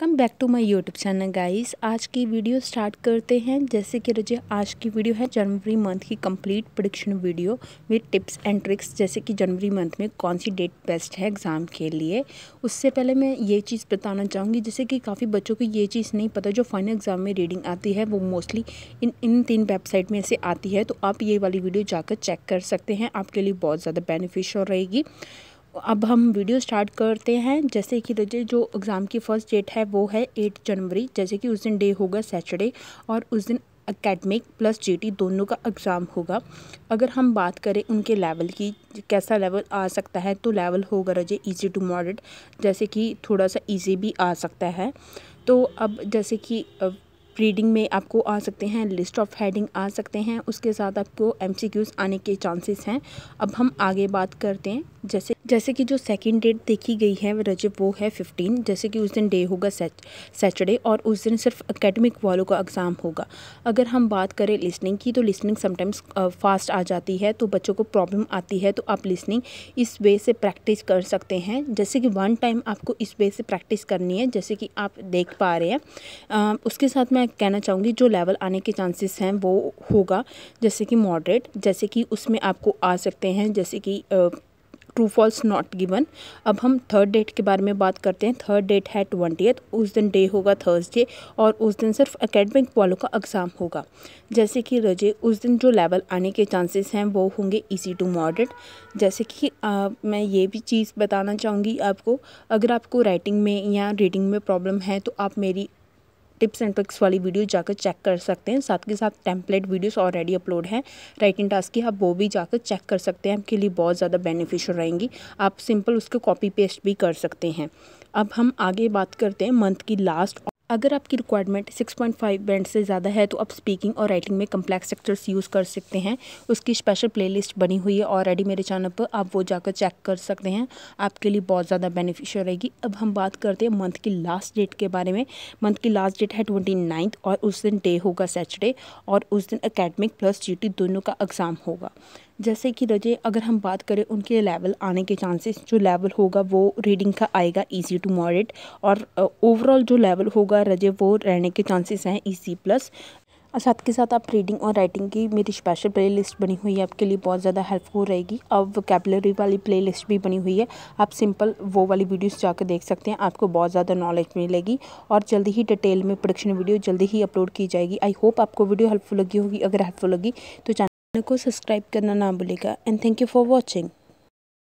come back to my YouTube channel guys आज की video start करते हैं जैसे कि रजे आज की वीडियो है जनवरी मंथ की complete prediction video with tips and tricks जैसे कि जनवरी मंथ में कौन सी डेट बेस्ट है एग्ज़ाम के लिए उससे पहले मैं ये चीज़ बताना चाहूँगी जैसे कि काफ़ी बच्चों को ये चीज़ नहीं पता जो फाइनल एग्ज़ाम में रीडिंग आती है वो मोस्टली इन इन तीन वेबसाइट में से आती है तो आप ये वाली वीडियो जाकर चेक कर सकते हैं आपके लिए बहुत ज़्यादा बेनिफिशियल रहेगी अब हम वीडियो स्टार्ट करते हैं जैसे कि जो एग्ज़ाम की फ़र्स्ट डेट है वो है एट जनवरी जैसे कि उस दिन डे होगा सैटरडे और उस दिन एकेडमिक प्लस जीटी दोनों का एग्ज़ाम होगा अगर हम बात करें उनके लेवल की कैसा लेवल आ सकता है तो लेवल होगा रजे इजी टू मॉडरेट जैसे कि थोड़ा सा इजी भी आ सकता है तो अब जैसे कि रीडिंग में आपको आ सकते हैं लिस्ट ऑफ हेडिंग आ सकते हैं उसके साथ आपको एमसीक्यूज़ आने के चांसेस हैं अब हम आगे बात करते हैं जैसे जैसे कि जो सेकंड डेट देखी गई है रजब वो है फिफ्टीन जैसे कि उस दिन डे होगा सैटरडे और उस दिन सिर्फ एकेडमिक वालों का एग्ज़ाम होगा अगर हम बात करें लिसनिंग की तो लिसनिंग समटाइम्स फास्ट आ जाती है तो बच्चों को प्रॉब्लम आती है तो आप लिसनिंग इस वे से प्रैक्टिस कर सकते हैं जैसे कि वन टाइम आपको इस वे से प्रैक्टिस करनी है जैसे कि आप देख पा रहे हैं आ, उसके साथ मैं कहना चाहूँगी जो लेवल आने के चांसेस हैं वो होगा जैसे कि मॉडरेट जैसे कि उसमें आपको आ सकते हैं जैसे कि ट्रू फॉल्स नॉट गिवन अब हम थर्ड डेट के बारे में बात करते हैं थर्ड डेट है ट्वेंटी उस दिन डे होगा थर्सडे और उस दिन सिर्फ अकेडमिक वालों का एग्ज़ाम होगा जैसे कि रजे उस दिन जो लेवल आने के चांसेस हैं वो होंगे इजी टू मॉडरेट जैसे कि आ, मैं ये भी चीज़ बताना चाहूँगी आपको अगर आपको राइटिंग में या रीडिंग में प्रॉब्लम है तो आप मेरी टिप्स एंड ट्रिक्स वाली वीडियो जाकर चेक कर सकते हैं साथ के साथ टेम्पलेट वीडियोस ऑलरेडी अपलोड हैं राइटिंग टास्क की आप वो भी जाकर चेक कर सकते हैं आपके लिए बहुत ज़्यादा बेनिफिशियल रहेंगी आप सिंपल उसको कॉपी पेस्ट भी कर सकते हैं अब हम आगे बात करते हैं मंथ की लास्ट अगर आपकी रिक्वायरमेंट 6.5 बैंड से ज़्यादा है तो आप स्पीकिंग और राइटिंग में कम्प्लेक्स सेक्टर्स यूज़ कर सकते हैं उसकी स्पेशल प्लेलिस्ट बनी हुई है ऑलरेडी मेरे चैनल पर आप वो जाकर चेक कर सकते हैं आपके लिए बहुत ज़्यादा बेनिफिशियल रहेगी अब हम बात करते हैं मंथ की लास्ट डेट के बारे में मंथ की लास्ट डेट है ट्वेंटी और उस दिन डे होगा सैटरडे और उस दिन अकेडमिक प्लस जी दोनों का एग्ज़ाम होगा जैसे कि रजे अगर हम बात करें उनके लेवल आने के चांसेस जो लेवल होगा वो रीडिंग का आएगा इजी टू मॉडरेट और ओवरऑल जो लेवल होगा रजे वो रहने के चांसेस हैं इजी प्लस साथ के साथ आप रीडिंग और राइटिंग की मेरी स्पेशल प्लेलिस्ट बनी हुई है आपके लिए बहुत ज़्यादा हेल्पफुल रहेगी अब वोकेबलरी वाली प्लेलिस्ट भी बनी हुई है आप सिंपल वो वाली वीडियोस जाकर देख सकते हैं आपको बहुत ज़्यादा नॉलेज मिलेगी और जल्दी ही डिटेल में प्रोडक्शन वीडियो जल्दी ही अपलोड की जाएगी आई होप आपको वीडियो हेल्पफुल लगी होगी अगर हेल्पफुल लगी तो को सब्सक्राइब करना ना भूलेगा and thank you for watching